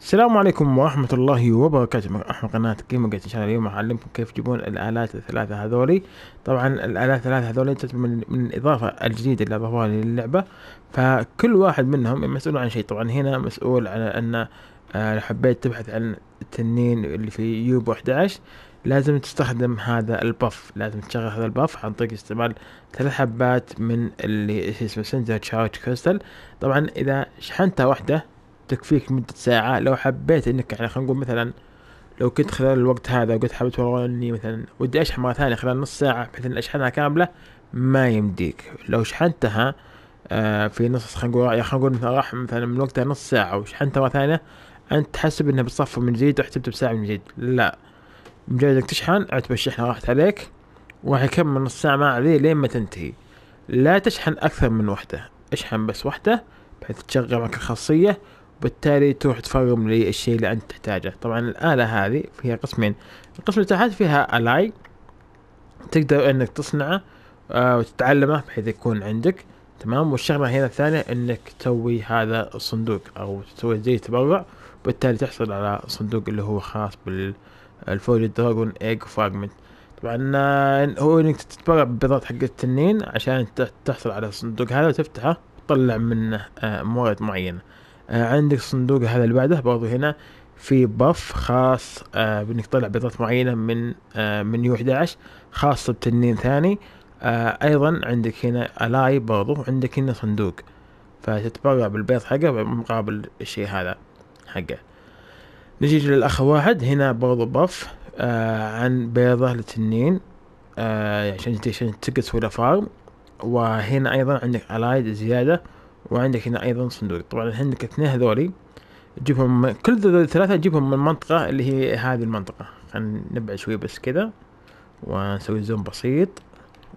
السلام عليكم ورحمة الله وبركاته أحمد قناة كيما قلت إن شاء الله اليوم أعلمكم كيف تجيبون الآلات الثلاثة هذولي طبعا الآلات الثلاثة هذولي تتم من الإضافة الجديدة اللي أضافوها للعبة فكل واحد منهم مسؤول عن شيء طبعا هنا مسؤول على أن لو آه، حبيت تبحث عن التنين اللي في يوب 11 لازم تستخدم هذا البف لازم تشغل هذا البف عن طريق استعمال ثلاث حبات من اللي اسمه سنتر تشارج كريستال طبعا اذا شحنتها واحدة تكفيك مدة ساعة لو حبيت انك يعني خلينا نقول مثلا لو كنت خلال الوقت هذا وقلت حبيت والله اني مثلا ودي اشحن مرة ثانية خلال نص ساعة بحيث اني اشحنها كاملة ما يمديك لو شحنتها آه في نص خلينا نقول خلينا نقول راح مثلا من وقتها نص ساعة وشحنتها مرة ثانية انت تحسب انها بتصفى من جديد وحسبتها بساعة من جديد لا مجرد انك تشحن اعتبر الشحنة راحت عليك وراح يكمل نص ساعة ما عليه لين ما تنتهي لا تشحن اكثر من وحدة اشحن بس وحدة بحيث تشغل معك الخاصية وبالتالي تروح تفرم للشيء اللي انت تحتاجه طبعا الاله هذه فيها قسمين القسم اللي تحت فيها الاي تقدر انك تصنعه آه وتتعلمه بحيث يكون عندك تمام والشغله هنا الثانيه انك تسوي هذا الصندوق او تسوي زي تبرع وبالتالي تحصل على صندوق اللي هو خاص بالفوج دراجون ايج فراجمنت طبعا آه، هو انك تتبرع بالبيضات حق التنين عشان تحصل على الصندوق هذا وتفتحه وتطلع منه آه، موارد معينه آه، عندك الصندوق هذا اللي بعده برضو هنا في بف خاص آه، بانك تطلع بيضات معينة من آه، من يو 11 خاص بتنين ثاني ايضا عندك هنا الاي برضو عندك هنا صندوق فتتبرع بالبيض حقه مقابل الشيء هذا حقه نجي للاخ واحد هنا برضو بف عن بيضة لتنين عشان عشان تسوي له فارم وهنا ايضا عندك الايد زيادة وعندك هنا ايضا صندوق طبعا عندك اثنين هذولي تجيبهم كل ذول الثلاثة تجيبهم من المنطقة اللي هي هذه المنطقة خلينا نبعد شوي بس كذا ونسوي زوم بسيط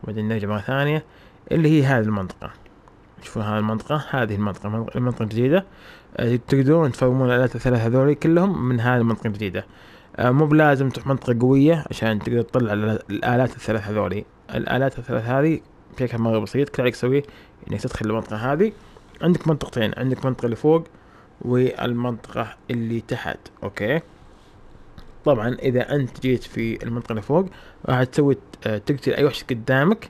وبعدين نرجع مرة ثانية اللي هي هذه المنطقة تشوفون هذه المنطقة هذه المنطقة المنطقة الجديدة آه، تقدرون تفرمون الآلات الثلاثة هذولي كلهم من هذه المنطقة الجديدة آه، مو بلازم تروح منطقة قوية عشان تقدر تطلع الآلات الثلاث هذولي الآلات الثلاث هذه بشكل مرة بسيط كل عليك تسويه انك تدخل المنطقة هذه عندك منطقتين عندك منطقة اللي فوق والمنطقة اللي تحت اوكي طبعا اذا انت جيت في المنطقة اللي فوق راح تسوي آه، تقتل اي وحش قدامك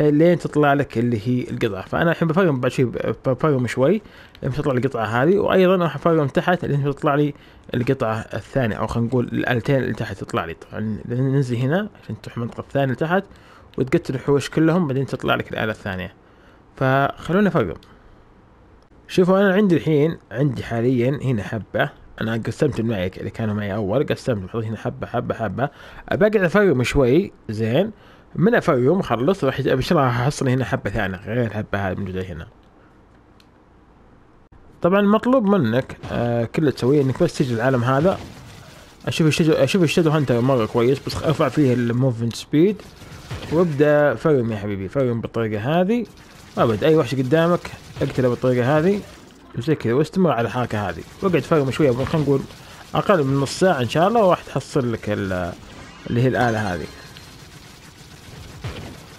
لين تطلع لك اللي هي القطعة فانا الحين بفرم بعد شوي بفرم شوي لين تطلع القطعة هذه وايضا راح افرم تحت لين تطلع لي القطعة الثانية او خلينا نقول الالتين اللي تحت تطلع لي طبعا ننزل هنا عشان تروح المنطقة الثانية اللي تحت وتقتل الحوش كلهم بعدين تطلع لك الآلة الثانية فخلونا نفرم شوفوا انا عندي الحين عندي حاليا هنا حبه انا قسمت معي اللي كانوا معي اول قسمت حطيت هنا حبه حبه حبه بقعد افرم شوي زين من افرم اخلص راح ابشرها احصل هنا حبه ثانيه غير حبه هذه موجوده هنا طبعا المطلوب منك آه كل اللي تسويه انك بس تجي العالم هذا اشوف الشجر اشوف الشجر هانتر مره كويس بس ارفع فيه الموفمنت سبيد وابدا فرم يا حبيبي فرم بالطريقه هذه ابد اي وحش قدامك اقتله بالطريقه هذه وزي كذا واستمر على الحركه هذه واقعد فاهم شويه خلينا نقول اقل من نص ساعه ان شاء الله وراح تحصل لك اللي هي الاله هذه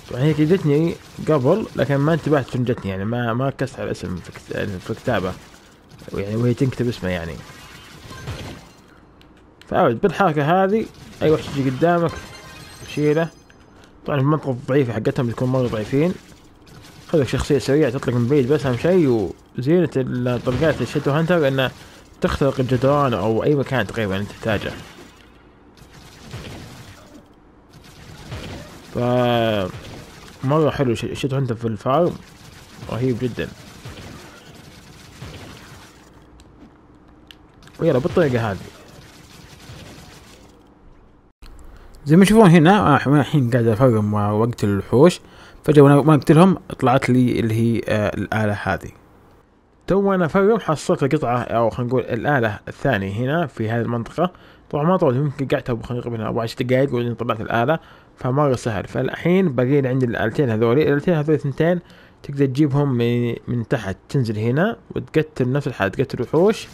طبعا هي جتني قبل لكن ما انتبهت شنو جتني يعني ما ما ركزت على الاسم في الكتابه يعني وهي تنكتب اسمه يعني فابد بالحركه هذه اي وحش يجي قدامك شيله طبعا المنطقه الضعيفه حقتهم بتكون مره ضعيفين لك شخصية سريعة تطلق من بعيد بس أهم شيء وزينة الطلقات الشتو هانتر أنه تخترق الجدران أو أي مكان تقريبا تحتاجه ف مرة حلو الشتو هانتر في الفارم رهيب جدا ويلا بالطريقة هذه زي ما تشوفون هنا الحين قاعد افرم وقت الوحوش فجأة وانا بمثلهم طلعت لي اللي هي آه الآلة هذه تو انا فوقهم حصلت القطعة او خلينا نقول الآلة الثانية هنا في هذه المنطقة طبعا ما طول يمكن قعدت ابو خلينا قبل ابو عشر دقايق وبعدين طلعت الآلة فمرة سهل فالحين باقي لي عندي الآلتين هذولي الآلتين هذول الثنتين تقدر تجيبهم من, من تحت تنزل هنا وتقتل نفس الحال تقتل وحوش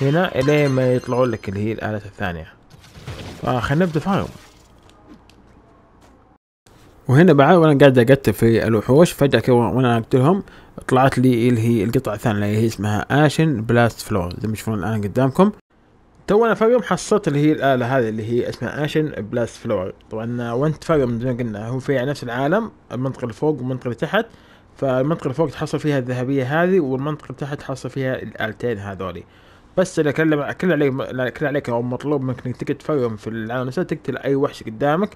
هنا الين ما يطلعوا لك اللي هي الآلة الثانية فخلينا آه، نبدأ فاهم وهنا بعد وانا قاعد اقتل في الوحوش فجاه كذا وانا اقتلهم طلعت لي اللي هي القطعه الثانيه اللي هي اسمها اشن بلاست فلور زي ما تشوفون الان قدامكم انا فاريوم حصلت اللي هي الآلة هذه اللي هي اسمها اشن بلاست فلور طبعا وانت فاريوم زي ما قلنا هو في نفس العالم المنطقة اللي فوق والمنطقة اللي تحت فالمنطقة اللي فوق تحصل فيها الذهبية هذه والمنطقة اللي تحت تحصل فيها الآلتين هذولي بس اللي كل عليك كل عليك او مطلوب منك انك تقتل فاريوم في العالم نفسه تقتل اي وحش قدامك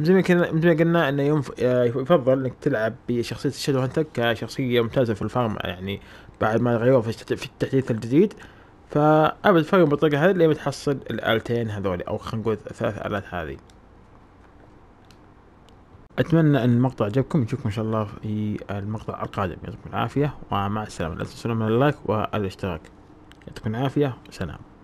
زي ما كنا زي ما قلنا انه ينف... آه، يفضل انك تلعب بشخصيه الشادو هانتر كشخصيه ممتازه في الفارم يعني بعد ما غيروها في التحديث الجديد فابد فارم بالطريقه هذه لين تحصل الالتين هذولي او خلينا نقول الثلاث الات هذه اتمنى ان المقطع عجبكم نشوفكم ان شاء الله في المقطع القادم يعطيكم العافيه ومع السلامه لا تنسون من اللايك والاشتراك يعطيكم العافيه سلام